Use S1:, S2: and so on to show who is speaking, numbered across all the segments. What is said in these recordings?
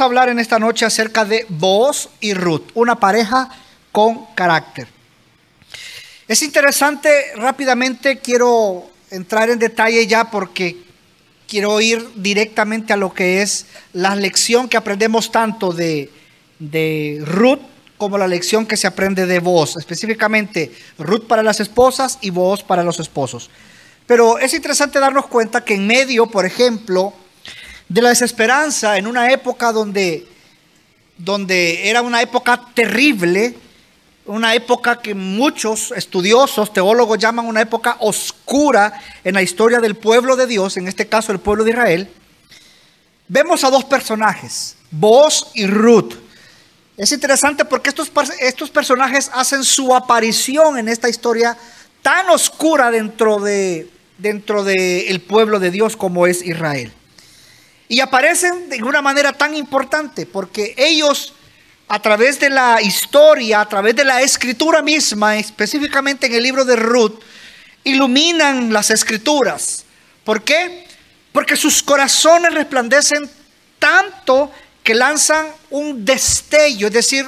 S1: a hablar en esta noche acerca de Boaz y Ruth, una pareja con carácter. Es interesante, rápidamente quiero entrar en detalle ya porque quiero ir directamente a lo que es la lección que aprendemos tanto de, Ruth como la lección que se aprende de Boaz, específicamente Ruth para las esposas y Boaz para los esposos. Pero es interesante darnos cuenta que en medio, por ejemplo, de la desesperanza en una época donde, donde era una época terrible, una época que muchos estudiosos, teólogos llaman una época oscura en la historia del pueblo de Dios, en este caso el pueblo de Israel, vemos a dos personajes, Boaz y Ruth. Es interesante porque estos, estos personajes hacen su aparición en esta historia tan oscura dentro de dentro del pueblo de Dios como es Israel. Y aparecen de una manera tan importante porque ellos a través de la historia, a través de la escritura misma, específicamente en el libro de Ruth, iluminan las escrituras. ¿Por qué? Porque sus corazones resplandecen tanto que lanzan un destello, es decir,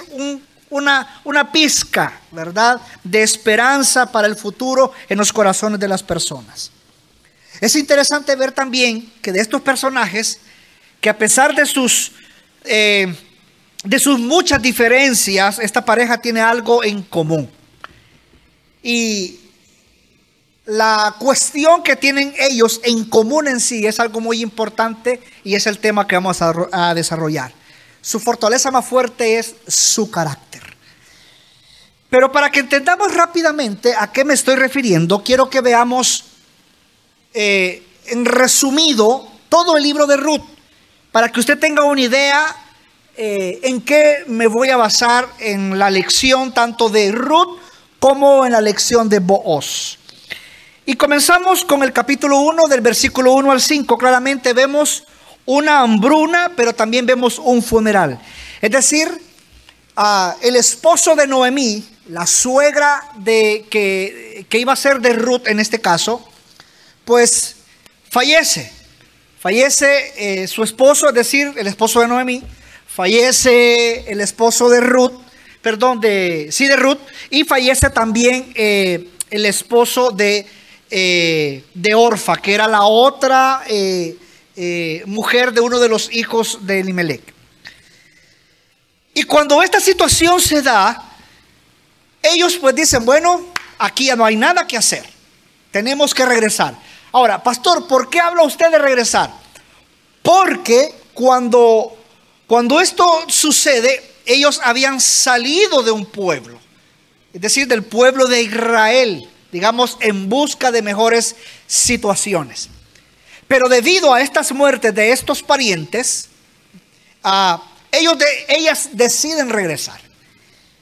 S1: una, una pizca, ¿verdad?, de esperanza para el futuro en los corazones de las personas. Es interesante ver también que de estos personajes que a pesar de sus, eh, de sus muchas diferencias, esta pareja tiene algo en común. Y la cuestión que tienen ellos en común en sí es algo muy importante y es el tema que vamos a desarrollar. Su fortaleza más fuerte es su carácter. Pero para que entendamos rápidamente a qué me estoy refiriendo, quiero que veamos eh, en resumido todo el libro de Ruth. Para que usted tenga una idea eh, en qué me voy a basar en la lección tanto de Ruth como en la lección de Booz. Y comenzamos con el capítulo 1 del versículo 1 al 5. Claramente vemos una hambruna, pero también vemos un funeral. Es decir, el esposo de Noemí, la suegra de que, que iba a ser de Ruth en este caso, pues fallece. Fallece eh, su esposo, es decir, el esposo de Noemí. Fallece el esposo de Ruth, perdón, de, sí, de Ruth. Y fallece también eh, el esposo de, eh, de Orfa, que era la otra mujer de uno de los hijos de Elimelech. Y cuando esta situación se da, ellos pues dicen, bueno, aquí ya no hay nada que hacer. Tenemos que regresar. Ahora, pastor, ¿por qué habla usted de regresar? Porque cuando, cuando esto sucede, ellos habían salido de un pueblo, es decir, del pueblo de Israel, digamos, en busca de mejores situaciones. Pero debido a estas muertes de estos parientes, ah, ellos ellas deciden regresar.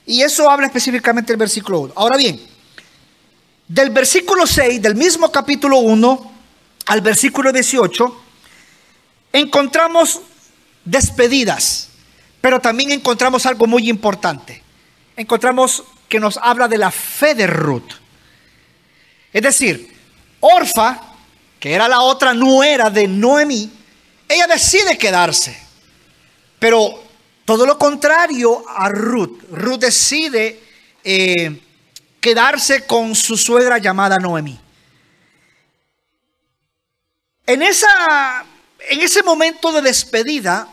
S1: Y eso habla específicamente el versículo 1. Ahora bien, del versículo 6 del mismo capítulo 1 al versículo 18, encontramos despedidas, pero también encontramos algo muy importante. Encontramos que nos habla de la fe de Ruth. Es decir, Orfa, que era la otra nuera de Noemí, ella decide quedarse. Pero todo lo contrario a Ruth. Ruth decide eh, quedarse con su suegra llamada Noemí. En, esa, en ese momento de despedida,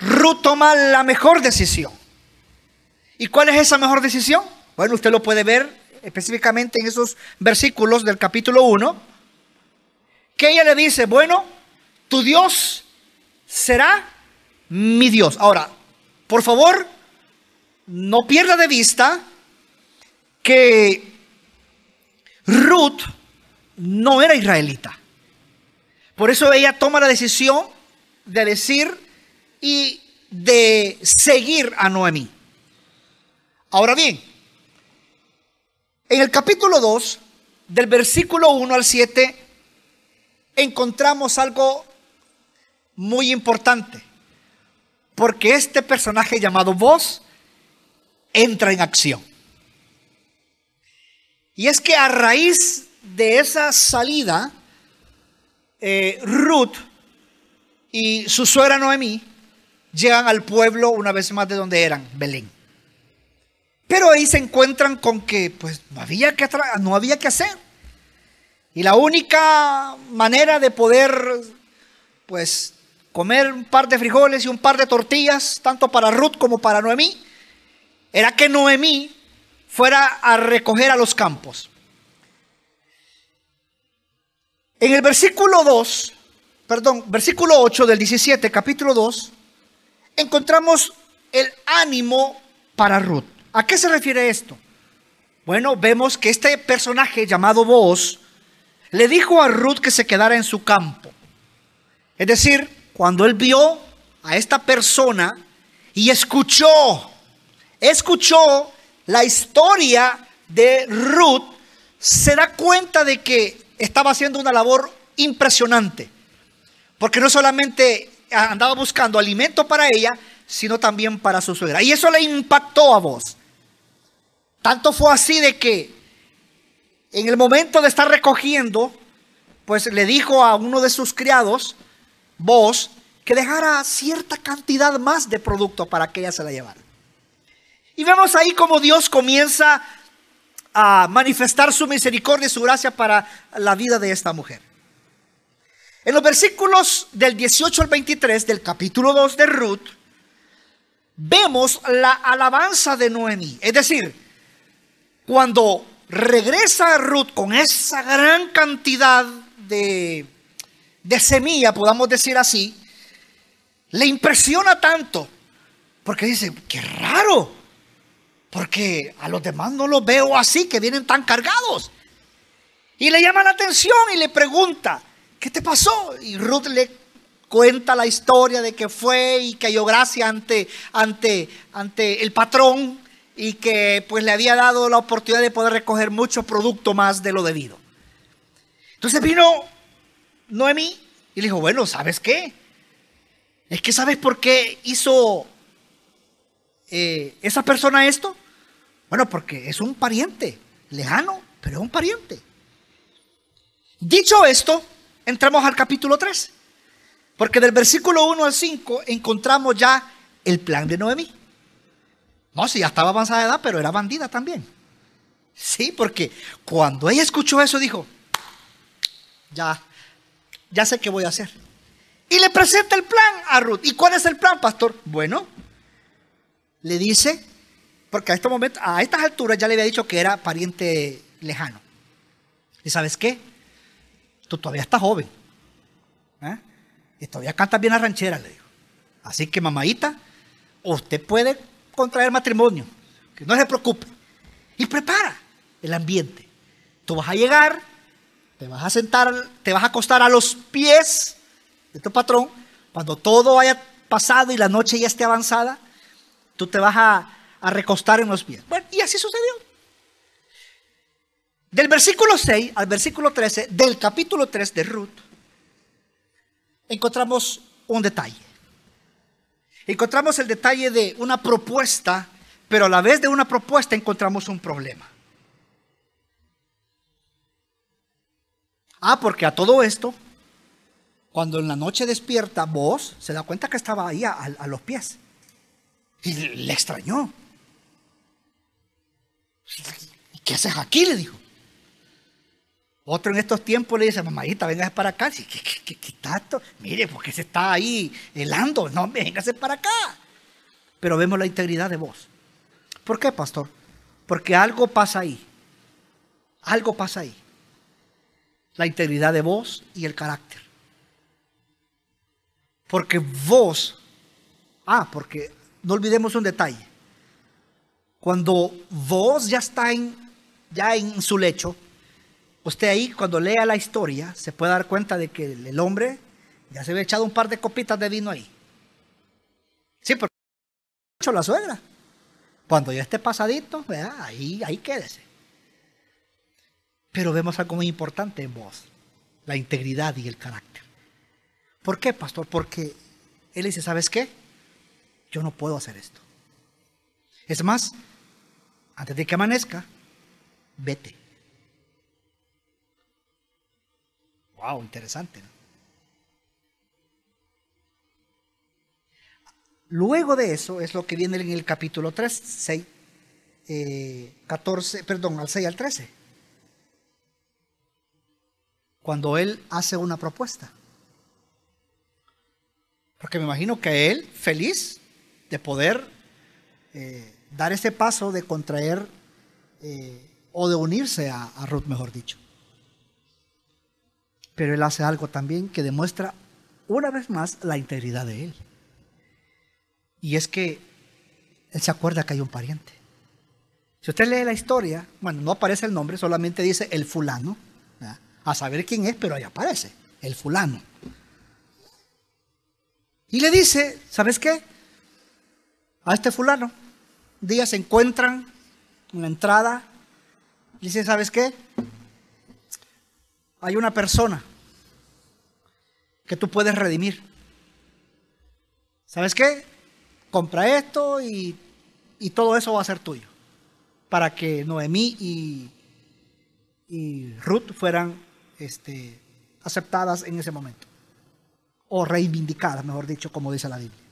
S1: Ruth toma la mejor decisión. ¿Y cuál es esa mejor decisión? Bueno, usted lo puede ver específicamente en esos versículos del capítulo 1, que ella le dice, bueno, tu Dios será mi Dios. Ahora, por favor, no pierda de vista que Ruth no era israelita. Por eso ella toma la decisión de decir y de seguir a Noemí. Ahora bien, en el capítulo 2, del versículo 1 al 7, encontramos algo muy importante. Porque este personaje llamado Vos entra en acción. Y es que a raíz de esa salida, eh, Ruth y su suegra Noemí llegan al pueblo una vez más de donde eran, Belén. Pero ahí se encuentran con que pues no había que, no había que hacer. Y la única manera de poder pues comer un par de frijoles y un par de tortillas, tanto para Ruth como para Noemí, era que Noemí fuera a recoger a los campos. En el versículo 2, perdón, versículo 8 del 17, capítulo 2, encontramos el ánimo para Ruth. ¿A qué se refiere esto? Bueno, vemos que este personaje llamado voz. le dijo a Ruth que se quedara en su campo. Es decir, cuando él vio a esta persona y escuchó, escuchó la historia de Ruth, se da cuenta de que estaba haciendo una labor impresionante. Porque no solamente andaba buscando alimento para ella, sino también para su suegra. Y eso le impactó a vos. Tanto fue así de que en el momento de estar recogiendo, pues le dijo a uno de sus criados, vos, que dejara cierta cantidad más de producto para que ella se la llevara. Y vemos ahí como Dios comienza a manifestar su misericordia y su gracia para la vida de esta mujer. En los versículos del 18 al 23 del capítulo 2 de Ruth, vemos la alabanza de Noemi Es decir, cuando regresa Ruth con esa gran cantidad de, de semilla, podamos decir así, le impresiona tanto, porque dice, qué raro, porque a los demás no los veo así, que vienen tan cargados. Y le llama la atención y le pregunta, ¿qué te pasó? Y Ruth le cuenta la historia de que fue y que gracia ante, ante, ante el patrón y que pues le había dado la oportunidad de poder recoger mucho producto más de lo debido. Entonces vino Noemí y le dijo, bueno, ¿sabes qué? Es que ¿sabes por qué hizo eh, esa persona esto? Bueno, porque es un pariente, lejano, pero es un pariente. Dicho esto, entramos al capítulo 3, porque del versículo 1 al 5 encontramos ya el plan de Noemí. No, si ya estaba avanzada de edad, pero era bandida también. Sí, porque cuando ella escuchó eso dijo, ya, ya sé qué voy a hacer. Y le presenta el plan a Ruth. ¿Y cuál es el plan, pastor? Bueno, le dice, porque a, este momento, a estas alturas ya le había dicho que era pariente lejano. ¿Y sabes qué? Tú todavía estás joven. ¿eh? Y todavía cantas bien las ranchera, le digo. Así que, mamadita, usted puede contraer matrimonio. Que no se preocupe. Y prepara el ambiente. Tú vas a llegar, te vas a sentar, te vas a acostar a los pies de tu patrón. Cuando todo haya pasado y la noche ya esté avanzada, tú te vas a, recostar en los pies. Bueno, y así sucedió. Del versículo 6 al versículo 13 del capítulo 3 de Ruth, encontramos un detalle. Encontramos el detalle de una propuesta, pero a la vez de una propuesta encontramos un problema. Ah, porque a todo esto, cuando en la noche despierta vos, se da cuenta que estaba ahí a los pies. Y le extrañó. ¿Qué haces aquí? Le dijo. Otro en estos tiempos le dice, mamadita, véngase para acá. ¿Qué, qué, qué, Mire, porque se está ahí helando. No, véngase para acá. Pero vemos la integridad de vos. ¿Por qué, pastor? Porque algo pasa ahí. Algo pasa ahí. La integridad de vos y el carácter. Porque vos, ah, porque no olvidemos un detalle. Cuando vos ya está en, ya en su lecho, usted ahí cuando lea la historia se puede dar cuenta de que el hombre ya se había echado un par de copitas de vino ahí. Sí, porque hecho la suegra. Cuando ya esté pasadito, ¿verdad? ahí, ahí quédese. Pero vemos algo muy importante en vos, la integridad y el carácter. ¿Por qué, pastor? Porque él dice, ¿sabes qué? yo no puedo hacer esto. Es más, antes de que amanezca, vete. Wow, interesante. Luego de eso es lo que viene en el capítulo 3, 6, 14, perdón, al 6 al 13. Cuando él hace una propuesta. Porque me imagino que él, feliz, de poder eh, dar ese paso de contraer eh, o de unirse a, Ruth, mejor dicho. Pero él hace algo también que demuestra una vez más la integridad de él. Y es que él se acuerda que hay un pariente. Si usted lee la historia, bueno, no aparece el nombre, solamente dice el fulano, a saber quién es, pero ahí aparece, el fulano. Y le dice, ¿sabes qué? a este fulano. Un día se encuentran en la entrada. Y dicen, ¿sabes qué? Hay una persona que tú puedes redimir. ¿Sabes qué? Compra esto y, todo eso va a ser tuyo. Para que Noemí y, y Ruth fueran este, aceptadas en ese momento. O reivindicadas, mejor dicho, como dice la Biblia.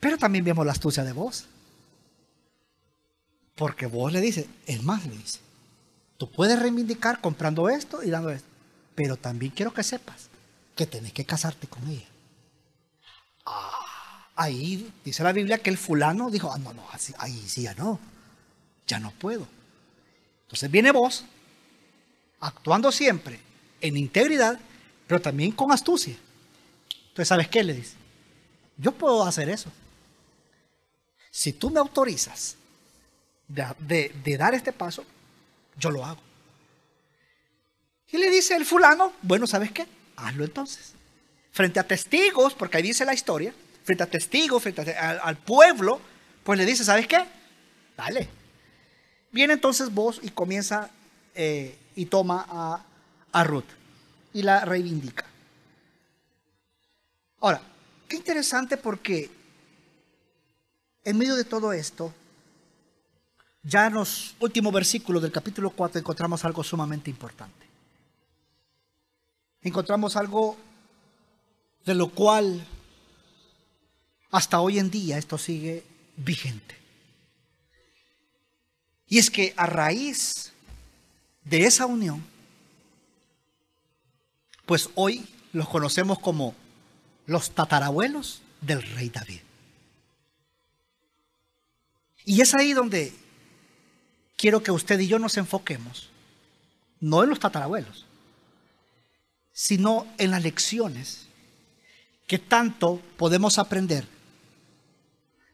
S1: Pero también vemos la astucia de vos. Porque vos le dices, es más, le dice, tú puedes reivindicar comprando esto y dando esto. Pero también quiero que sepas que tenés que casarte con ella. Ah, ahí dice la Biblia que el fulano dijo, ah, no, no, así, ahí sí ya no. Ya no puedo. Entonces viene vos, actuando siempre en integridad, pero también con astucia. Entonces, ¿sabes qué le dice? Yo puedo hacer eso si tú me autorizas de, dar este paso, yo lo hago. Y le dice el fulano, bueno, ¿sabes qué? Hazlo entonces. Frente a testigos, porque ahí dice la historia, frente a testigos, frente al, pueblo, pues le dice, ¿sabes qué? Dale. Viene entonces vos y comienza eh, y toma a, a Ruth y la reivindica. Ahora, qué interesante porque en medio de todo esto, ya en los últimos versículos del capítulo 4 encontramos algo sumamente importante. Encontramos algo de lo cual hasta hoy en día esto sigue vigente. Y es que a raíz de esa unión, pues hoy los conocemos como los tatarabuelos del rey David. Y es ahí donde quiero que usted y yo nos enfoquemos, no en los tatarabuelos, sino en las lecciones que tanto podemos aprender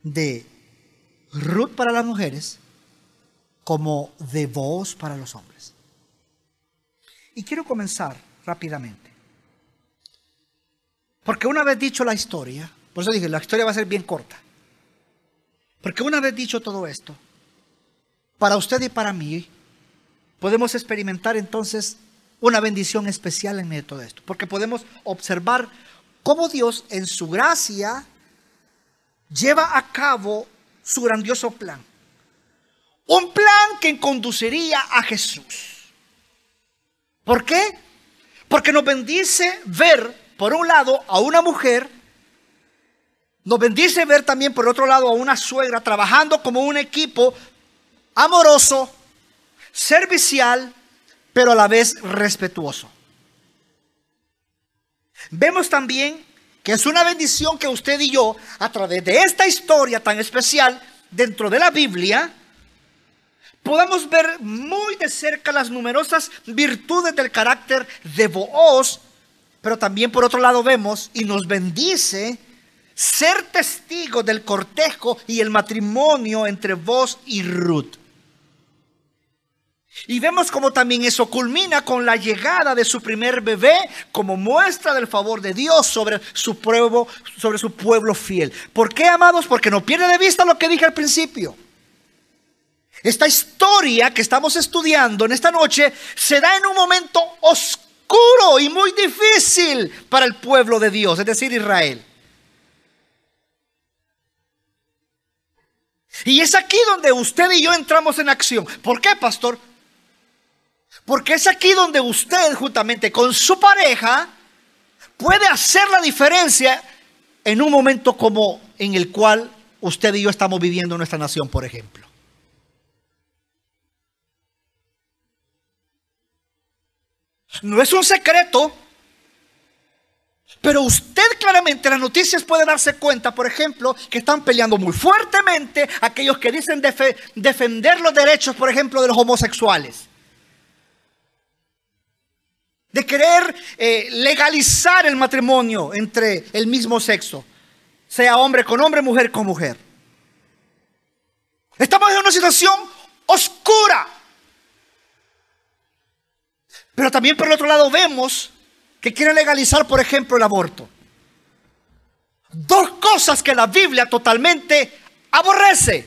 S1: de Ruth para las mujeres como de vos para los hombres. Y quiero comenzar rápidamente. Porque una vez dicho la historia, por eso dije, la historia va a ser bien corta. Porque una vez dicho todo esto, para usted y para mí, podemos experimentar entonces una bendición especial en medio de todo esto. Porque podemos observar cómo Dios en su gracia lleva a cabo su grandioso plan. Un plan que conduciría a Jesús. ¿Por qué? Porque nos bendice ver, por un lado, a una mujer nos bendice ver también por otro lado a una suegra trabajando como un equipo amoroso, servicial, pero a la vez respetuoso. Vemos también que es una bendición que usted y yo, a través de esta historia tan especial dentro de la Biblia, podamos ver muy de cerca las numerosas virtudes del carácter de Booz, pero también por otro lado vemos y nos bendice ser testigo del cortejo y el matrimonio entre vos y Ruth. Y vemos como también eso culmina con la llegada de su primer bebé como muestra del favor de Dios sobre su, pueblo, sobre su pueblo fiel. ¿Por qué, amados? Porque no pierde de vista lo que dije al principio. Esta historia que estamos estudiando en esta noche se da en un momento oscuro y muy difícil para el pueblo de Dios, es decir, Israel. Y es aquí donde usted y yo entramos en acción. ¿Por qué, pastor? Porque es aquí donde usted, juntamente con su pareja, puede hacer la diferencia en un momento como en el cual usted y yo estamos viviendo en nuestra nación, por ejemplo. No es un secreto pero usted claramente, las noticias puede darse cuenta, por ejemplo, que están peleando muy fuertemente aquellos que dicen defender los derechos, por ejemplo, de los homosexuales. De querer eh, legalizar el matrimonio entre el mismo sexo, sea hombre con hombre, mujer con mujer. Estamos en una situación oscura. Pero también por el otro lado vemos que quieren legalizar, por ejemplo, el aborto. Dos cosas que la Biblia totalmente aborrece.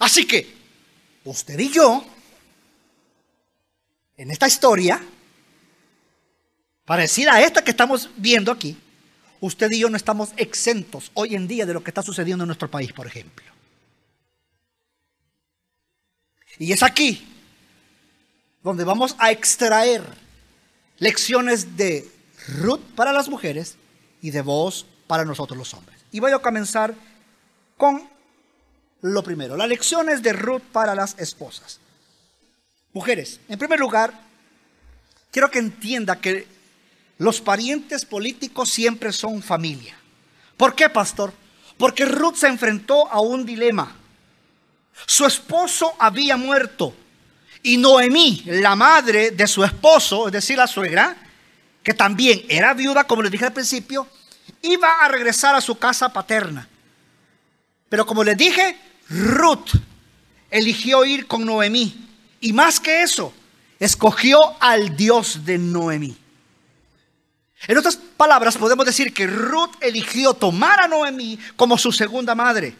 S1: Así que usted y yo, en esta historia, parecida a esta que estamos viendo aquí, usted y yo no estamos exentos hoy en día de lo que está sucediendo en nuestro país, por ejemplo. Y es aquí donde vamos a extraer lecciones de Ruth para las mujeres y de vos para nosotros los hombres. Y voy a comenzar con lo primero, las lecciones de Ruth para las esposas. Mujeres, en primer lugar, quiero que entienda que los parientes políticos siempre son familia. ¿Por qué, pastor? Porque Ruth se enfrentó a un dilema. Su esposo había muerto y Noemí, la madre de su esposo, es decir, la suegra, que también era viuda, como les dije al principio, iba a regresar a su casa paterna. Pero como les dije, Ruth eligió ir con Noemí. Y más que eso, escogió al Dios de Noemí. En otras palabras, podemos decir que Ruth eligió tomar a Noemí como su segunda madre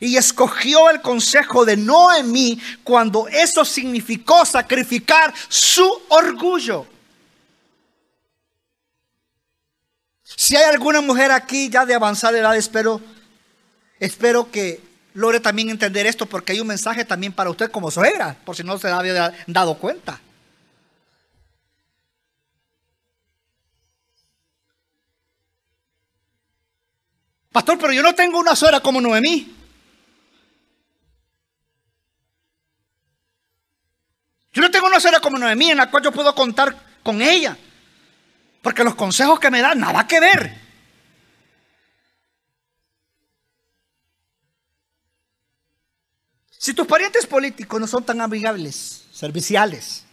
S1: y escogió el consejo de Noemí cuando eso significó sacrificar su orgullo. Si hay alguna mujer aquí ya de avanzada edad, espero, espero que logre también entender esto porque hay un mensaje también para usted como suegra, por si no se había dado cuenta. Pastor, pero yo no tengo una suegra como Noemí. Yo no tengo una señora como Noemí en la cual yo puedo contar con ella. Porque los consejos que me da nada que ver. Si tus parientes políticos no son tan amigables, serviciales,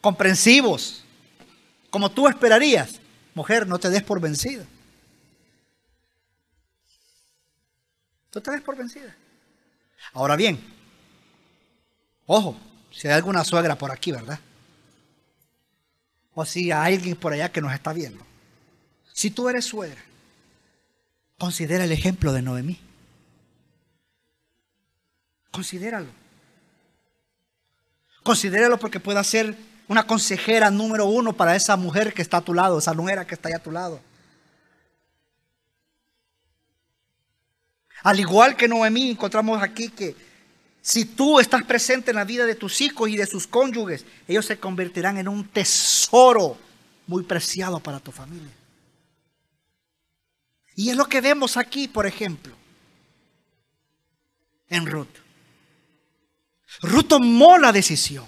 S1: comprensivos, como tú esperarías, mujer, no te des por vencida. No te des por vencida. Ahora bien, ojo, si hay alguna suegra por aquí, ¿verdad? O si hay alguien por allá que nos está viendo. Si tú eres suegra, considera el ejemplo de Noemí. Considéralo. Considéralo porque pueda ser una consejera número uno para esa mujer que está a tu lado, esa nuera que está ahí a tu lado. Al igual que Noemí, encontramos aquí que si tú estás presente en la vida de tus hijos y de sus cónyuges, ellos se convertirán en un tesoro muy preciado para tu familia. Y es lo que vemos aquí, por ejemplo, en Ruth. Ruth tomó la decisión.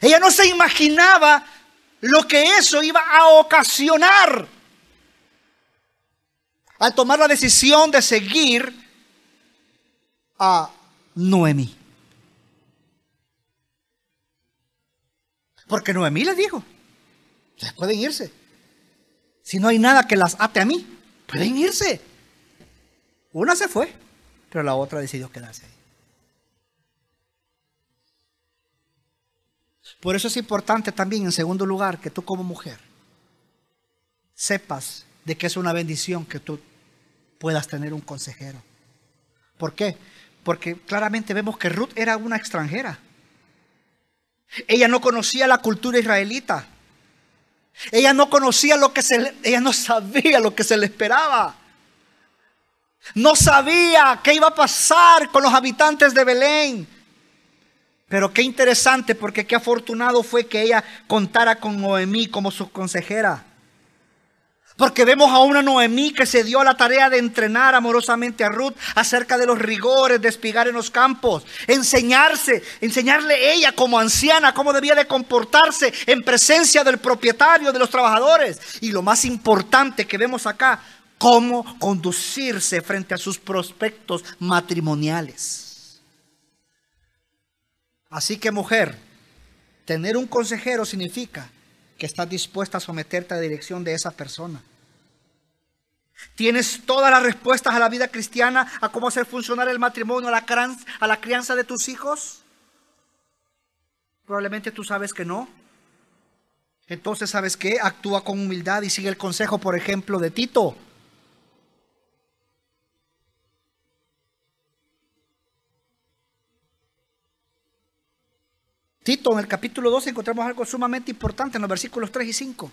S1: Ella no se imaginaba lo que eso iba a ocasionar al tomar la decisión de seguir a Noemí. Porque Noemí les dijo, pueden irse. Si no hay nada que las ate a mí, pueden irse. Una se fue, pero la otra decidió quedarse ahí. Por eso es importante también, en segundo lugar, que tú como mujer sepas de que es una bendición que tú puedas tener un consejero. ¿Por qué? Porque claramente vemos que Ruth era una extranjera. Ella no conocía la cultura israelita. Ella no conocía lo que se ella no sabía lo que se le esperaba. No sabía qué iba a pasar con los habitantes de Belén. Pero qué interesante, porque qué afortunado fue que ella contara con Noemí como su consejera. Porque vemos a una Noemí que se dio a la tarea de entrenar amorosamente a Ruth acerca de los rigores de espigar en los campos, enseñarse, enseñarle ella como anciana cómo debía de comportarse en presencia del propietario, de los trabajadores. Y lo más importante que vemos acá, cómo conducirse frente a sus prospectos matrimoniales. Así que mujer, tener un consejero significa que estás dispuesta a someterte a la dirección de esa persona. Tienes todas las respuestas a la vida cristiana, a cómo hacer funcionar el matrimonio, a la, crianza, a la crianza de tus hijos. Probablemente tú sabes que no. Entonces, ¿sabes qué? Actúa con humildad y sigue el consejo, por ejemplo, de Tito. en el capítulo 12 encontramos algo sumamente importante en los versículos 3 y 5.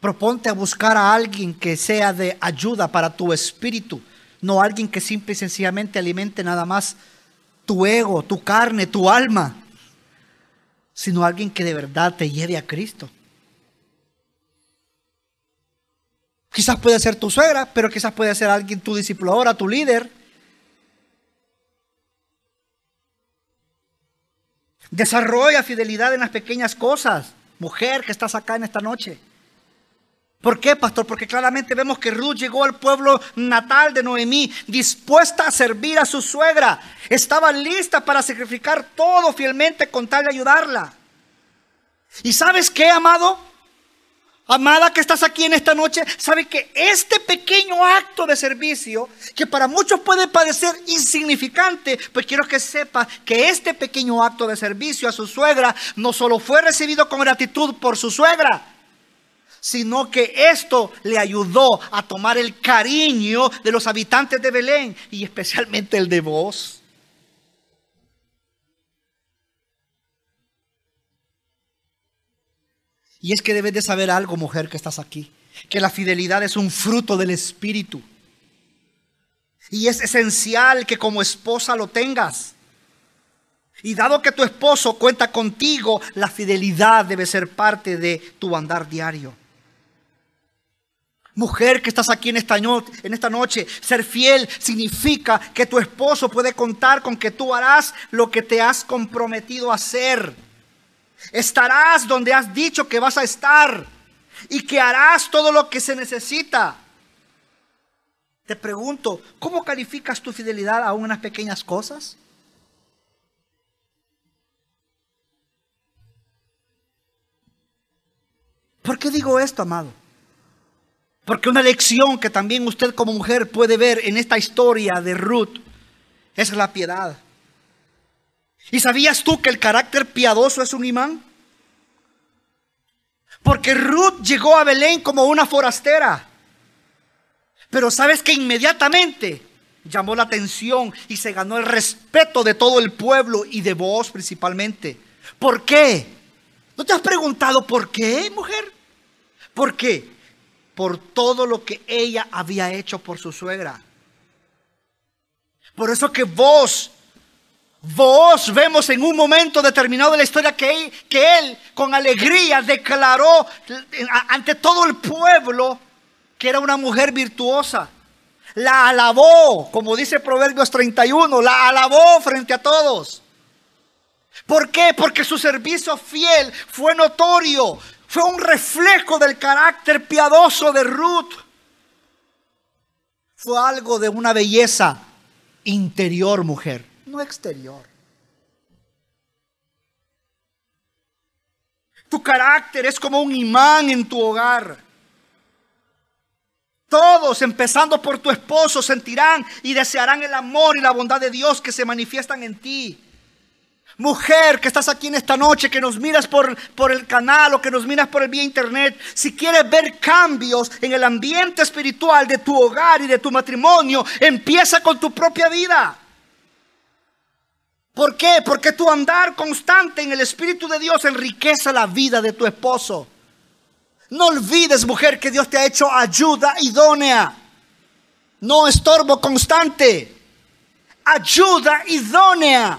S1: Proponte a buscar a alguien que sea de ayuda para tu espíritu, no alguien que simple y sencillamente alimente nada más tu ego, tu carne, tu alma, sino alguien que de verdad te lleve a Cristo. Quizás puede ser tu suegra, pero quizás puede ser alguien tu discipuladora, tu líder Desarrolla fidelidad en las pequeñas cosas. Mujer que estás acá en esta noche. ¿Por qué, pastor? Porque claramente vemos que Ruth llegó al pueblo natal de Noemí dispuesta a servir a su suegra. Estaba lista para sacrificar todo fielmente con tal de ayudarla. ¿Y sabes qué, amado? Amada que estás aquí en esta noche, sabe que este pequeño acto de servicio, que para muchos puede parecer insignificante, pues quiero que sepa que este pequeño acto de servicio a su suegra no solo fue recibido con gratitud por su suegra, sino que esto le ayudó a tomar el cariño de los habitantes de Belén y especialmente el de vos. Y es que debes de saber algo, mujer, que estás aquí. Que la fidelidad es un fruto del Espíritu. Y es esencial que como esposa lo tengas. Y dado que tu esposo cuenta contigo, la fidelidad debe ser parte de tu andar diario. Mujer que estás aquí en esta, en esta noche, ser fiel significa que tu esposo puede contar con que tú harás lo que te has comprometido a hacer. Estarás donde has dicho que vas a estar y que harás todo lo que se necesita. Te pregunto, ¿cómo calificas tu fidelidad a unas pequeñas cosas? ¿Por qué digo esto, amado? Porque una lección que también usted como mujer puede ver en esta historia de Ruth es la piedad. ¿Y sabías tú que el carácter piadoso es un imán? Porque Ruth llegó a Belén como una forastera. Pero sabes que inmediatamente llamó la atención y se ganó el respeto de todo el pueblo y de vos principalmente. ¿Por qué? ¿No te has preguntado por qué, mujer? ¿Por qué? Por todo lo que ella había hecho por su suegra. Por eso que vos Vos vemos en un momento determinado de la historia que él, con alegría declaró ante todo el pueblo que era una mujer virtuosa. La alabó, como dice Proverbios 31, la alabó frente a todos. ¿Por qué? Porque su servicio fiel fue notorio, fue un reflejo del carácter piadoso de Ruth. Fue algo de una belleza interior, mujer no exterior. Tu carácter es como un imán en tu hogar. Todos, empezando por tu esposo, sentirán y desearán el amor y la bondad de Dios que se manifiestan en ti. Mujer que estás aquí en esta noche, que nos miras por, por, el canal o que nos miras por el vía internet, si quieres ver cambios en el ambiente espiritual de tu hogar y de tu matrimonio, empieza con tu propia vida. ¿Por qué? Porque tu andar constante en el Espíritu de Dios enriquece la vida de tu esposo. No olvides, mujer, que Dios te ha hecho ayuda idónea. No estorbo constante. Ayuda idónea.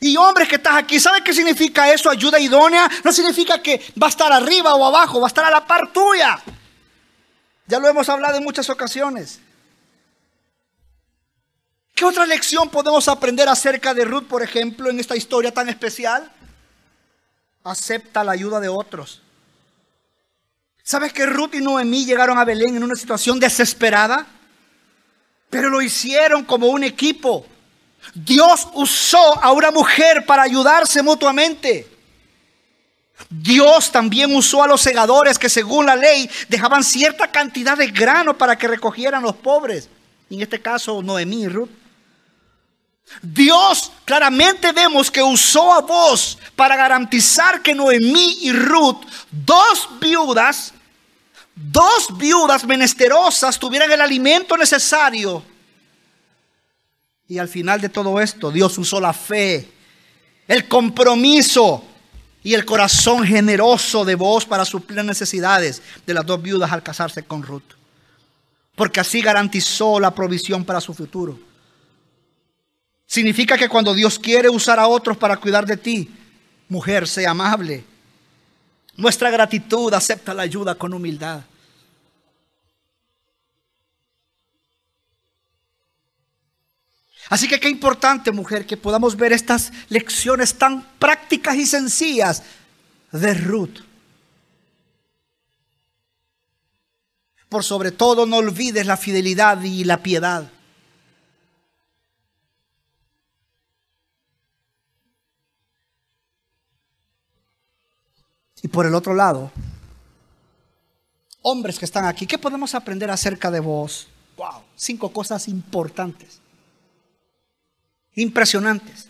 S1: Y hombres que estás aquí, ¿sabes qué significa eso? Ayuda idónea. No significa que va a estar arriba o abajo, va a estar a la par tuya. Ya lo hemos hablado en muchas ocasiones. ¿Qué otra lección podemos aprender acerca de Ruth, por ejemplo, en esta historia tan especial? Acepta la ayuda de otros. ¿Sabes que Ruth y Noemí llegaron a Belén en una situación desesperada? Pero lo hicieron como un equipo. Dios usó a una mujer para ayudarse mutuamente. Dios también usó a los segadores que según la ley dejaban cierta cantidad de grano para que recogieran los pobres. En este caso, Noemí y Ruth. Dios claramente vemos que usó a vos para garantizar que Noemí y Ruth, dos viudas, dos viudas menesterosas, tuvieran el alimento necesario. Y al final de todo esto, Dios usó la fe, el compromiso y el corazón generoso de vos para suplir las necesidades de las dos viudas al casarse con Ruth. Porque así garantizó la provisión para su futuro. Significa que cuando Dios quiere usar a otros para cuidar de ti, mujer, sea amable. Nuestra gratitud, acepta la ayuda con humildad. Así que qué importante, mujer, que podamos ver estas lecciones tan prácticas y sencillas de Ruth. Por sobre todo, no olvides la fidelidad y la piedad. por el otro lado, hombres que están aquí, ¿qué podemos aprender acerca de vos? Wow, cinco cosas importantes, impresionantes.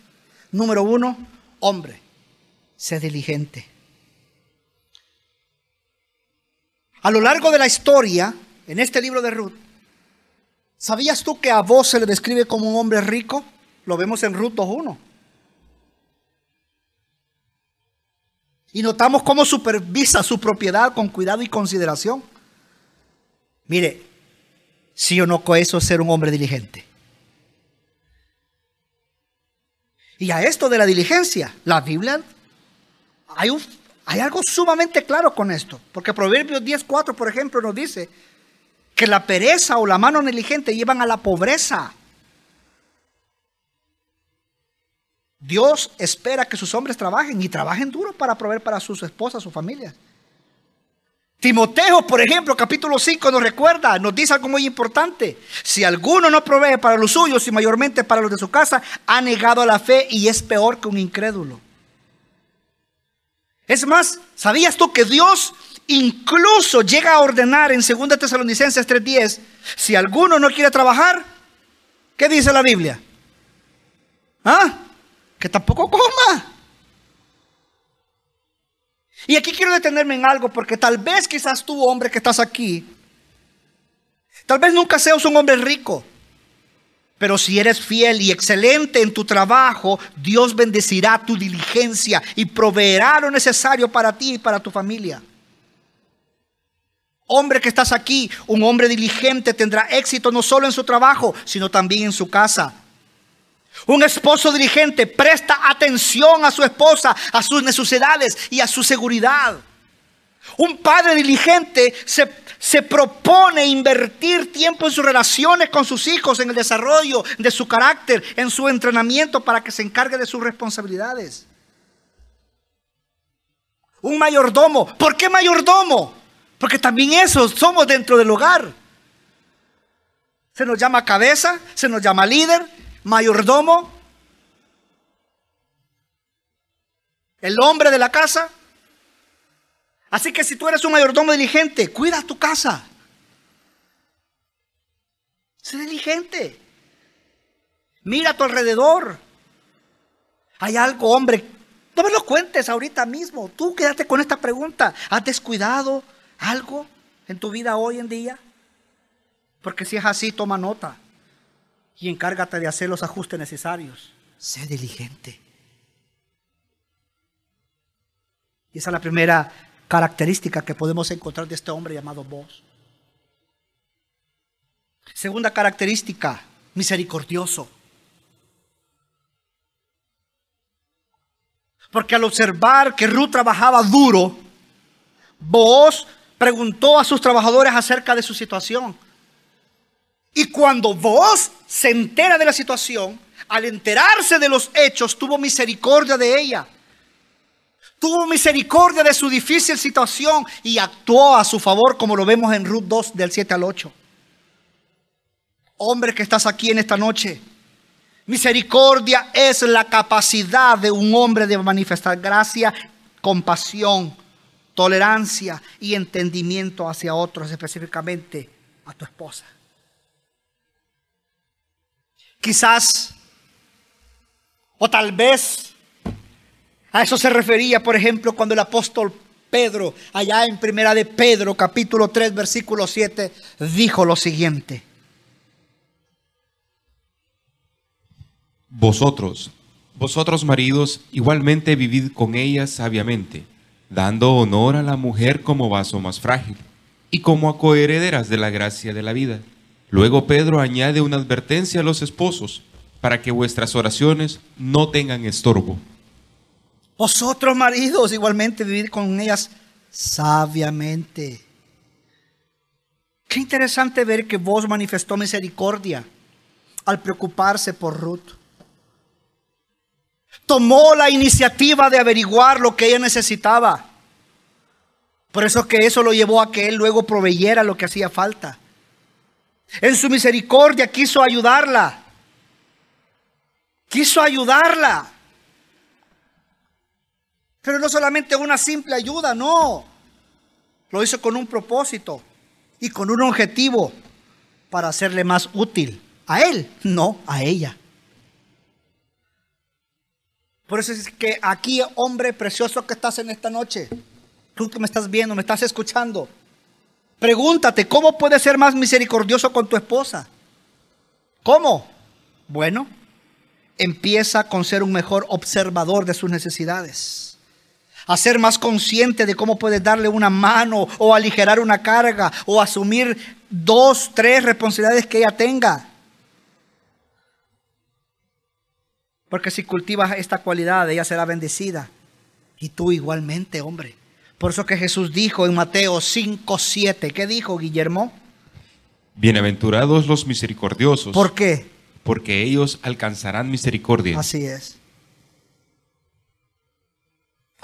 S1: Número uno, hombre, sé diligente. A lo largo de la historia, en este libro de Ruth, ¿sabías tú que a vos se le describe como un hombre rico? Lo vemos en Ruth 2.1. Y notamos cómo supervisa su propiedad con cuidado y consideración. Mire, si o no, eso ser un hombre diligente. Y a esto de la diligencia, la Biblia, hay, hay algo sumamente claro con esto. Porque Proverbios 10.4, por ejemplo, nos dice que la pereza o la mano negligente llevan a la pobreza. Dios espera que sus hombres trabajen y trabajen duro para proveer para sus esposas, sus familias. Timoteo, por ejemplo, capítulo 5 nos recuerda, nos dice algo muy importante. Si alguno no provee para los suyos y mayormente para los de su casa, ha negado la fe y es peor que un incrédulo. Es más, ¿sabías tú que Dios incluso llega a ordenar en 2 Tesalonicenses 3:10, si alguno no quiere trabajar, ¿qué dice la Biblia? ¿Ah? que tampoco coma. Y aquí quiero detenerme en algo, porque tal vez quizás tú, hombre que estás aquí, tal vez nunca seas un hombre rico, pero si eres fiel y excelente en tu trabajo, Dios bendecirá tu diligencia y proveerá lo necesario para ti y para tu familia. Hombre que estás aquí, un hombre diligente tendrá éxito no solo en su trabajo, sino también en su casa. Un esposo diligente presta atención a su esposa, a sus necesidades y a su seguridad. Un padre diligente se, se, propone invertir tiempo en sus relaciones con sus hijos, en el desarrollo de su carácter, en su entrenamiento para que se encargue de sus responsabilidades. Un mayordomo. ¿Por qué mayordomo? Porque también eso somos dentro del hogar. Se nos llama cabeza, se nos llama líder, mayordomo, el hombre de la casa. Así que si tú eres un mayordomo diligente, cuida tu casa. Sé diligente. Mira a tu alrededor. Hay algo, hombre. No me lo cuentes ahorita mismo. Tú quédate con esta pregunta. ¿Has descuidado algo en tu vida hoy en día? Porque si es así, toma nota y encárgate de hacer los ajustes necesarios. Sé diligente. Y esa es la primera característica que podemos encontrar de este hombre llamado vos. Segunda característica, misericordioso. Porque al observar que Ruth trabajaba duro, vos preguntó a sus trabajadores acerca de su situación. Y cuando vos se entera de la situación, al enterarse de los hechos, tuvo misericordia de ella. Tuvo misericordia de su difícil situación y actuó a su favor, como lo vemos en Ruth 2, del 7 al 8. Hombre que estás aquí en esta noche, misericordia es la capacidad de un hombre de manifestar gracia, compasión, tolerancia y entendimiento hacia otros, específicamente a tu esposa quizás, o tal vez, a eso se refería, por ejemplo, cuando el apóstol Pedro, allá en Primera de Pedro, capítulo 3, versículo 7, dijo lo siguiente.
S2: Vosotros, vosotros maridos, igualmente vivid con ella sabiamente, dando honor a la mujer como vaso más frágil y como coherederas de la gracia de la vida Luego Pedro añade una advertencia a los esposos para que vuestras oraciones no tengan estorbo.
S1: Vosotros maridos igualmente vivir con ellas sabiamente. Qué interesante ver que vos manifestó misericordia al preocuparse por Ruth. Tomó la iniciativa de averiguar lo que ella necesitaba. Por eso que eso lo llevó a que él luego proveyera lo que hacía falta. En su misericordia quiso ayudarla. Quiso ayudarla. Pero no solamente una simple ayuda, no. Lo hizo con un propósito y con un objetivo para hacerle más útil a él, no a ella. Por eso es que aquí, hombre precioso que estás en esta noche, tú que me estás viendo, me estás escuchando, Pregúntate, ¿cómo puedes ser más misericordioso con tu esposa? ¿Cómo? Bueno, empieza con ser un mejor observador de sus necesidades. A ser más consciente de cómo puedes darle una mano o aligerar una carga o asumir dos, tres responsabilidades que ella tenga. Porque si cultivas esta cualidad, ella será bendecida. Y tú igualmente, hombre. Por eso que Jesús dijo en Mateo 5, 7, ¿qué dijo Guillermo?
S2: Bienaventurados los misericordiosos. ¿Por qué? Porque ellos alcanzarán misericordia. Así es.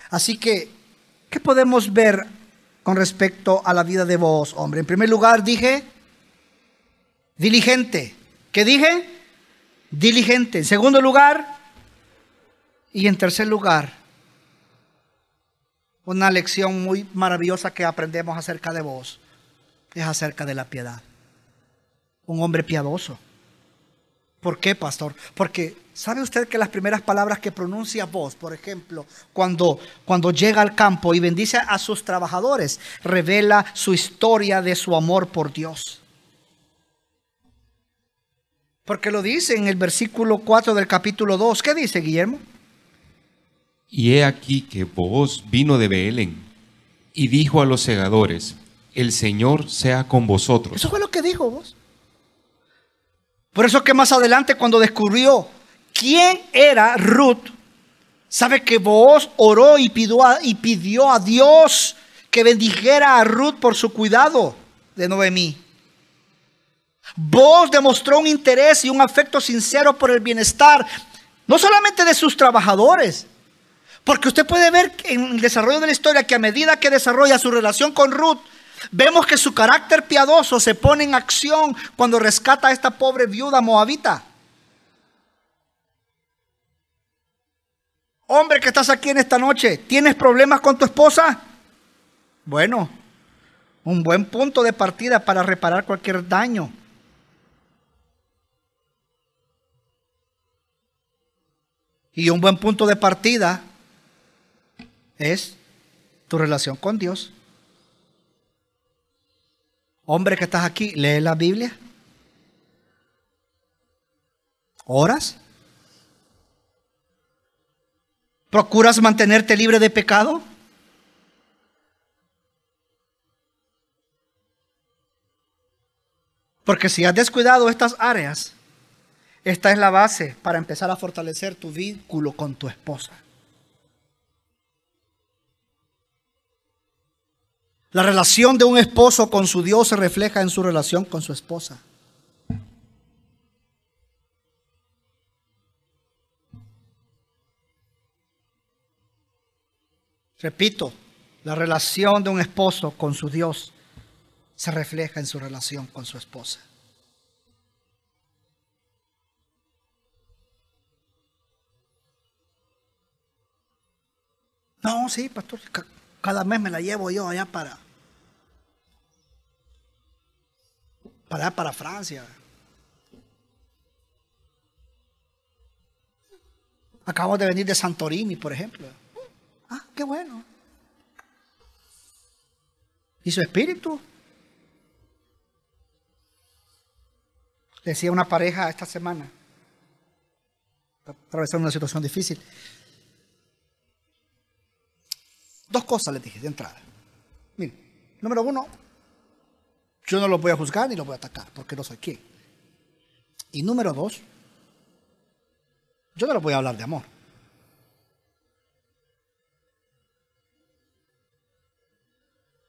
S1: Así que, ¿qué podemos ver con respecto a la vida de vos, hombre? En primer lugar, dije, diligente. ¿Qué dije? Diligente. En segundo lugar, y en tercer lugar, una lección muy maravillosa que aprendemos acerca de vos es acerca de la piedad. Un hombre piadoso. ¿Por qué, pastor? Porque sabe usted que las primeras palabras que pronuncia vos, por ejemplo, cuando, cuando llega al campo y bendice a sus trabajadores, revela su historia de su amor por Dios. Porque lo dice en el versículo 4 del capítulo 2. ¿Qué dice, Guillermo?
S2: Y he aquí que vos vino de Belén y dijo a los segadores, el Señor sea con vosotros.
S1: Eso fue lo que dijo vos. Por eso que más adelante cuando descubrió quién era Ruth, sabe que vos oró y pidió, a, y pidió a Dios que bendijera a Ruth por su cuidado de Noemí. Vos demostró un interés y un afecto sincero por el bienestar, no solamente de sus trabajadores, porque usted puede ver en el desarrollo de la historia que a medida que desarrolla su relación con Ruth, vemos que su carácter piadoso se pone en acción cuando rescata a esta pobre viuda moabita. Hombre que estás aquí en esta noche, ¿tienes problemas con tu esposa? Bueno, un buen punto de partida para reparar cualquier daño. Y un buen punto de partida es tu relación con Dios. Hombre que estás aquí, lee la Biblia. ¿Oras? ¿Procuras mantenerte libre de pecado? Porque si has descuidado estas áreas, esta es la base para empezar a fortalecer tu vínculo con tu esposa. La relación de un esposo con su Dios se refleja en su relación con su esposa. Repito, la relación de un esposo con su Dios se refleja en su relación con su esposa. No, sí, pastor. Cada mes me la llevo yo allá para, para, para Francia. Acabo de venir de Santorini, por ejemplo. Ah, qué bueno. ¿Y su espíritu? Decía una pareja esta semana, atravesando una situación difícil. Dos cosas les dije de entrada. Miren, número uno, yo no los voy a juzgar ni los voy a atacar, porque no soy quien. Y número dos, yo no les voy a hablar de amor.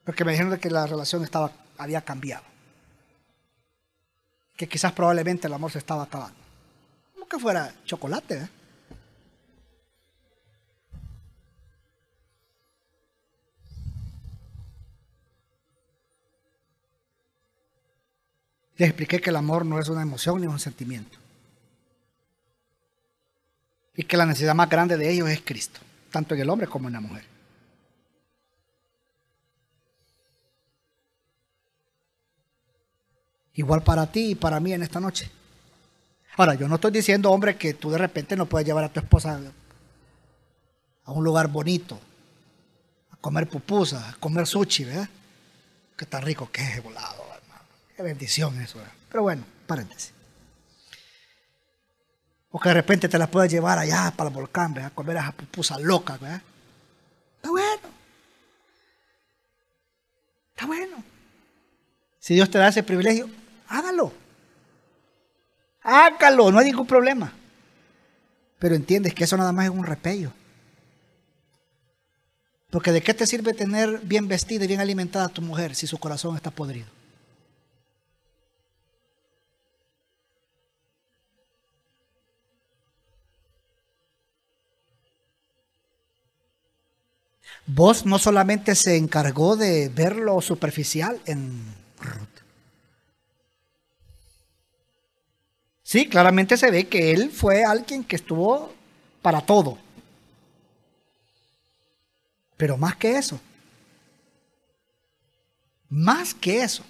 S1: Porque me dijeron que la relación estaba, había cambiado. Que quizás probablemente el amor se estaba acabando. Como que fuera chocolate, ¿eh? Les expliqué que el amor no es una emoción ni un sentimiento. Y que la necesidad más grande de ellos es Cristo, tanto en el hombre como en la mujer. Igual para ti y para mí en esta noche. Ahora, yo no estoy diciendo, hombre, que tú de repente no puedes llevar a tu esposa a un lugar bonito, a comer pupusas, a comer sushi, ¿verdad? Que tan rico que es, volado bendición eso. Pero bueno, paréntesis. O que de repente te la puedas llevar allá para el volcán, a Comer a pupusas locas, ¿verdad? Está bueno. Está bueno. Si Dios te da ese privilegio, hágalo. Hágalo, no hay ningún problema. Pero entiendes que eso nada más es un repello. Porque de qué te sirve tener bien vestida y bien alimentada a tu mujer si su corazón está podrido. Vos no solamente se encargó de ver lo superficial en Ruth. Sí, claramente se ve que él fue alguien que estuvo para todo. Pero más que eso. Más que eso.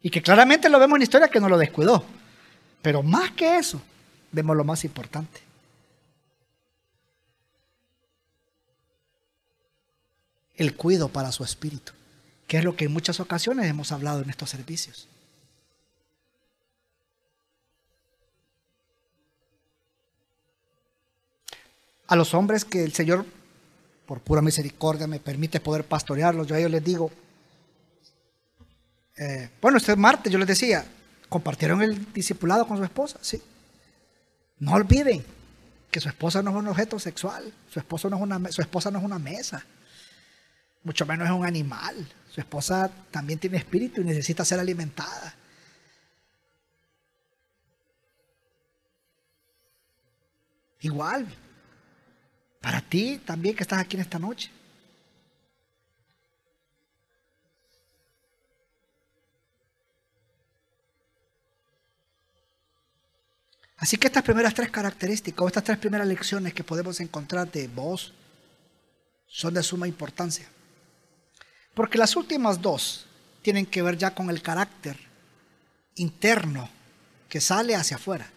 S1: Y que claramente lo vemos en la historia que no lo descuidó. Pero más que eso, vemos lo más importante. el cuido para su espíritu, que es lo que en muchas ocasiones hemos hablado en estos servicios. A los hombres que el Señor, por pura misericordia, me permite poder pastorearlos, yo a ellos les digo, eh, bueno, este martes yo les decía, compartieron el discipulado con su esposa, sí. No olviden que su esposa no es un objeto sexual, su no es una, su esposa no es una mesa mucho menos es un animal. Su esposa también tiene espíritu y necesita ser alimentada. Igual, para ti también que estás aquí en esta noche. Así que estas primeras tres características o estas tres primeras lecciones que podemos encontrar de vos son de suma importancia. Porque las últimas dos tienen que ver ya con el carácter interno que sale hacia afuera.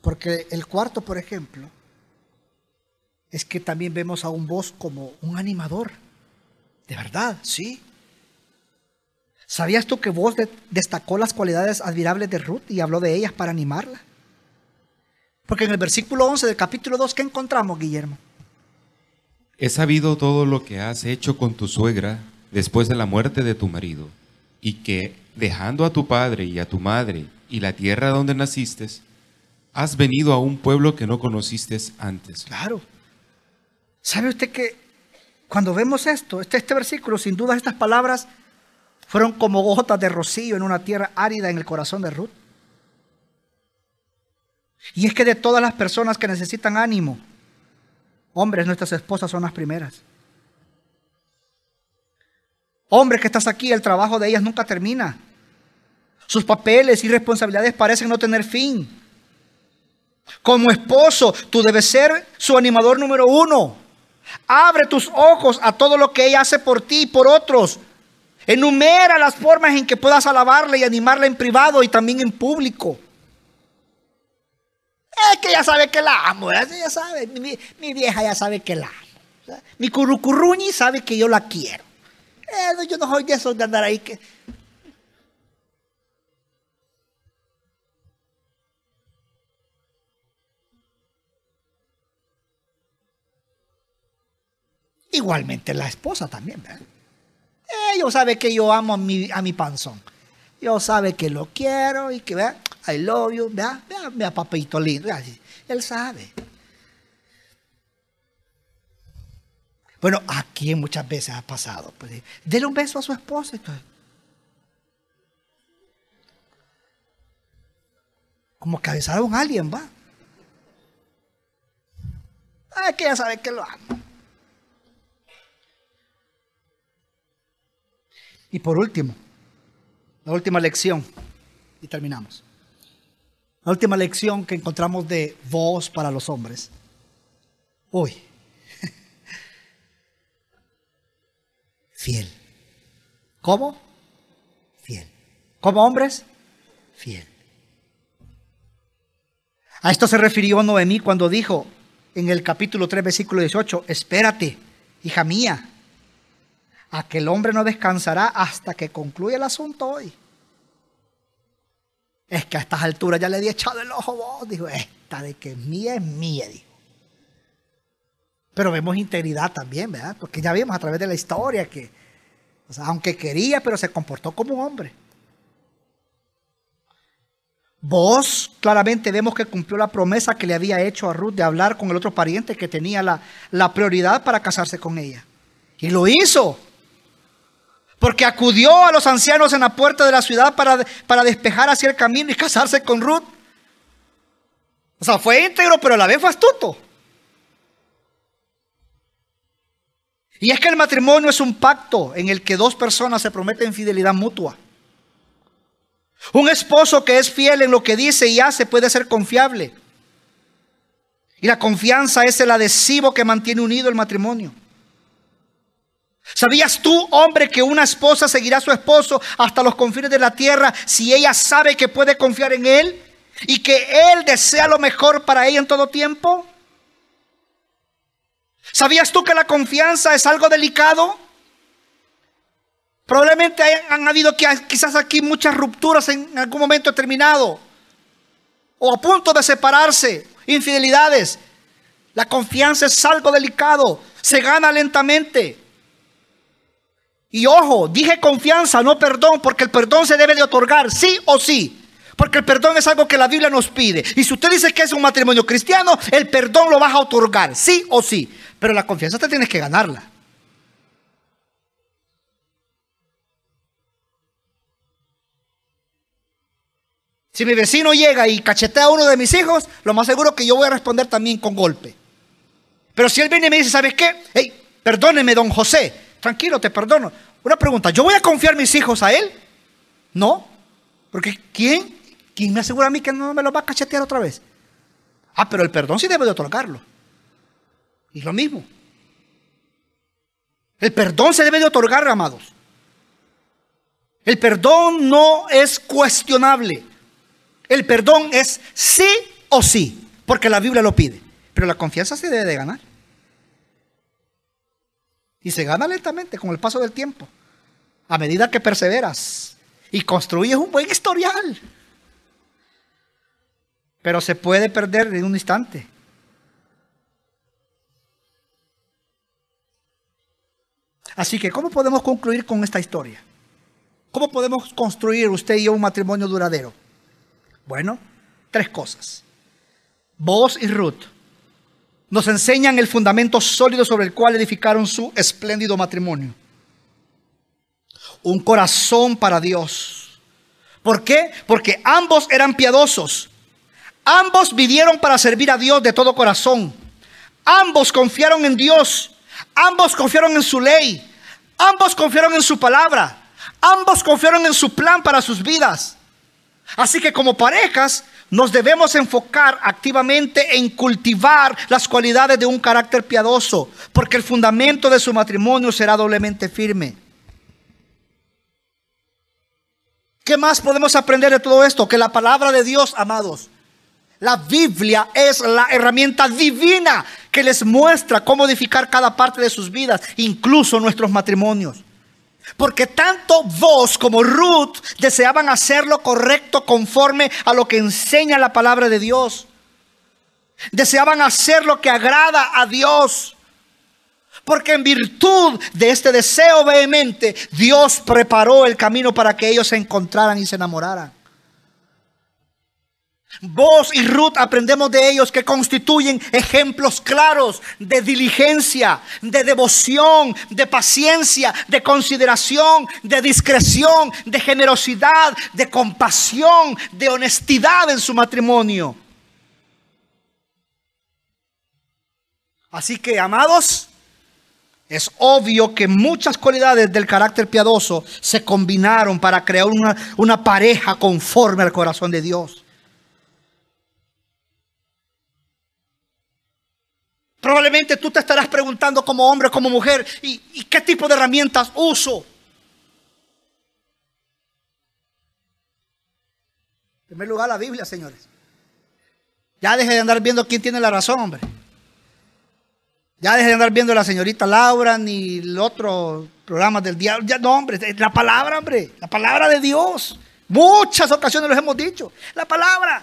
S1: Porque el cuarto, por ejemplo, es que también vemos a un voz como un animador. De verdad, sí. ¿Sabías tú que vos destacó las cualidades admirables de Ruth y habló de ellas para animarla? Porque en el versículo 11 del capítulo 2, ¿qué encontramos, Guillermo?
S2: He sabido todo lo que has hecho con tu suegra después de la muerte de tu marido, y que, dejando a tu padre y a tu madre y la tierra donde naciste, has venido a un pueblo que no conociste antes. Claro.
S1: ¿Sabe usted que cuando vemos esto, este, este versículo, sin duda estas palabras fueron como gotas de rocío en una tierra árida en el corazón de Ruth? Y es que de todas las personas que necesitan ánimo, Hombres, nuestras esposas son las primeras. Hombre que estás aquí, el trabajo de ellas nunca termina. Sus papeles y responsabilidades parecen no tener fin. Como esposo, tú debes ser su animador número uno. Abre tus ojos a todo lo que ella hace por ti y por otros. Enumera las formas en que puedas alabarla y animarla en privado y también en público. Es que ya sabe que la amo, ya sabe, mi, vieja ya sabe que la amo. Mi curucurruñi sabe que yo la quiero. Eh, yo no soy de esos de andar ahí que... Igualmente la esposa también, ¿verdad? Ellos eh, sabe que yo amo a mi, a mi panzón. Yo sabe que lo quiero y que vea, I love you, vea, vea, vea papito lindo. Vea, él sabe. Bueno, aquí muchas veces ha pasado. Pues, eh, dele un beso a su esposa. Entonces. Como que a a alguien, va. Ah, que ya sabe que lo amo. Y por último, la última lección, y terminamos. La última lección que encontramos de voz para los hombres. Hoy. Fiel. ¿Cómo? Fiel. ¿Como hombres? Fiel. A esto se refirió Noemí cuando dijo en el capítulo 3, versículo 18, espérate, hija mía, que el hombre no descansará hasta que concluya el asunto hoy. Es que a estas alturas ya le di echado el ojo vos. Dijo, esta de que es mía es mía, Pero vemos integridad también, ¿verdad? Porque ya vimos a través de la historia que, o sea, aunque quería, pero se comportó como un hombre. Vos claramente vemos que cumplió la promesa que le había hecho a Ruth de hablar con el otro pariente que tenía la, la prioridad para casarse con ella. Y lo hizo porque acudió a los ancianos en la puerta de la ciudad para, despejar hacia el camino y casarse con Ruth. O sea, fue íntegro, pero a la vez fue astuto. Y es que el matrimonio es un pacto en el que dos personas se prometen fidelidad mutua. Un esposo que es fiel en lo que dice y hace puede ser confiable. Y la confianza es el adhesivo que mantiene unido el matrimonio. ¿Sabías tú, hombre, que una esposa seguirá a su esposo hasta los confines de la tierra si ella sabe que puede confiar en él y que él desea lo mejor para ella en todo tiempo? ¿Sabías tú que la confianza es algo delicado? Probablemente han habido quizás aquí muchas rupturas en algún momento determinado o a punto de separarse, infidelidades. La confianza es algo delicado, se gana lentamente. Y ojo, dije confianza, no perdón, porque el perdón se debe de otorgar, sí o sí. Porque el perdón es algo que la Biblia nos pide. Y si usted dice que es un matrimonio cristiano, el perdón lo vas a otorgar, sí o sí. Pero la confianza te tienes que ganarla. Si mi vecino llega y cachetea a uno de mis hijos, lo más seguro que yo voy a responder también con golpe. Pero si él viene y me dice, ¿sabes qué? Hey, perdóneme, don José, tranquilo, te perdono. Una pregunta, ¿yo voy a confiar mis hijos a él? No, porque ¿quién? ¿Quién me asegura a mí que no me lo va a cachetear otra vez? Ah, pero el perdón sí debe de otorgarlo. Y lo mismo. El perdón se debe de otorgar, amados. El perdón no es cuestionable. El perdón es sí o sí, porque la Biblia lo pide. Pero la confianza se debe de ganar. Y se gana lentamente con el paso del tiempo. A medida que perseveras y construyes un buen historial. Pero se puede perder en un instante. Así que, ¿cómo podemos concluir con esta historia? ¿Cómo podemos construir usted y yo un matrimonio duradero? Bueno, tres cosas. Vos y Ruth nos enseñan el fundamento sólido sobre el cual edificaron su espléndido matrimonio. Un corazón para Dios. ¿Por qué? Porque ambos eran piadosos. Ambos vivieron para servir a Dios de todo corazón. Ambos confiaron en Dios. Ambos confiaron en su ley. Ambos confiaron en su palabra. Ambos confiaron en su plan para sus vidas. Así que como parejas nos debemos enfocar activamente en cultivar las cualidades de un carácter piadoso, porque el fundamento de su matrimonio será doblemente firme. ¿Qué más podemos aprender de todo esto? Que la palabra de Dios, amados, la Biblia es la herramienta divina que les muestra cómo edificar cada parte de sus vidas, incluso nuestros matrimonios. Porque tanto vos como Ruth deseaban hacer lo correcto conforme a lo que enseña la palabra de Dios. Deseaban hacer lo que agrada a Dios. Porque en virtud de este deseo vehemente, Dios preparó el camino para que ellos se encontraran y se enamoraran. Vos y Ruth aprendemos de ellos que constituyen ejemplos claros de diligencia, de devoción, de paciencia, de consideración, de discreción, de generosidad, de compasión, de honestidad en su matrimonio. Así que, amados, es obvio que muchas cualidades del carácter piadoso se combinaron para crear una, una pareja conforme al corazón de Dios. Probablemente tú te estarás preguntando como hombre, como mujer, ¿y, qué tipo de herramientas uso? En primer lugar, la Biblia, señores. Ya deje de andar viendo quién tiene la razón, hombre. Ya deje de andar viendo la señorita Laura ni el otro programa del día. no, hombre, la palabra, hombre. La palabra de Dios. Muchas ocasiones los hemos dicho. La palabra.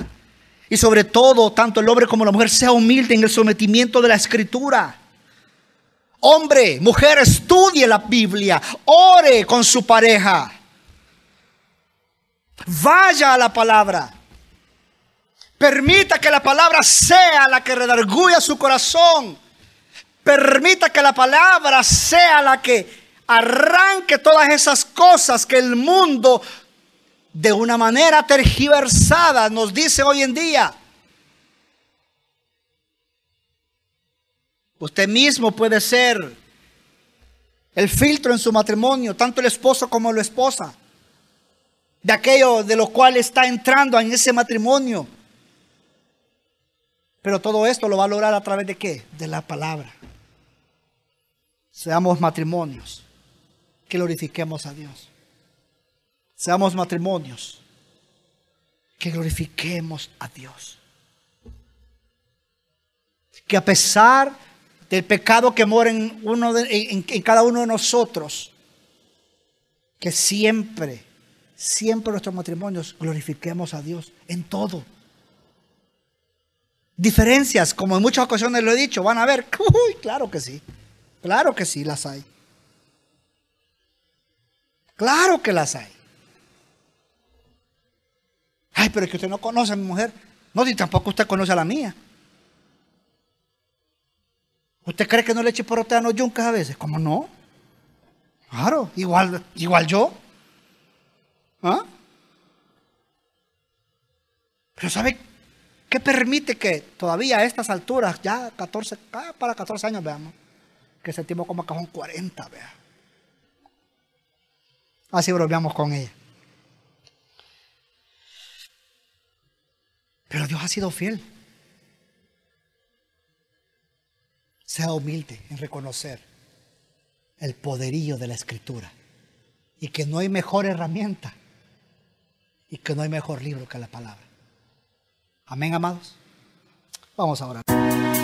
S1: Y sobre todo, tanto el hombre como la mujer sea humilde en el sometimiento de la escritura. Hombre, mujer, estudie la Biblia, ore con su pareja. Vaya a la palabra. Permita que la palabra sea la que redarguya su corazón. Permita que la palabra sea la que arranque todas esas cosas que el mundo de una manera tergiversada, nos dice hoy en día. Usted mismo puede ser el filtro en su matrimonio, tanto el esposo como la esposa, de aquello de lo cual está entrando en ese matrimonio. Pero todo esto lo va a lograr a través de qué? De la palabra. Seamos matrimonios que glorifiquemos a Dios seamos matrimonios que glorifiquemos a Dios. Que a pesar del pecado que mora en, uno en cada uno de nosotros, que siempre, siempre nuestros matrimonios glorifiquemos a Dios en todo. Diferencias, como en muchas ocasiones lo he dicho, van a ver, uy, claro que sí, claro que sí las hay. Claro que las hay. Ay, pero es que usted no conoce a mi mujer. No, ni tampoco usted conoce a la mía. ¿Usted cree que no le eche porotea a los yuncas a veces? ¿Cómo no? Claro, igual, igual yo. ¿Ah? Pero ¿sabe qué permite que todavía a estas alturas, ya 14, ah, para 14 años, veamos, que sentimos como cajón 40, vea. Así bromeamos con ella. Pero Dios ha sido fiel. Sea humilde en reconocer el poderío de la escritura y que no hay mejor herramienta y que no hay mejor libro que la palabra. Amén, amados. Vamos a orar.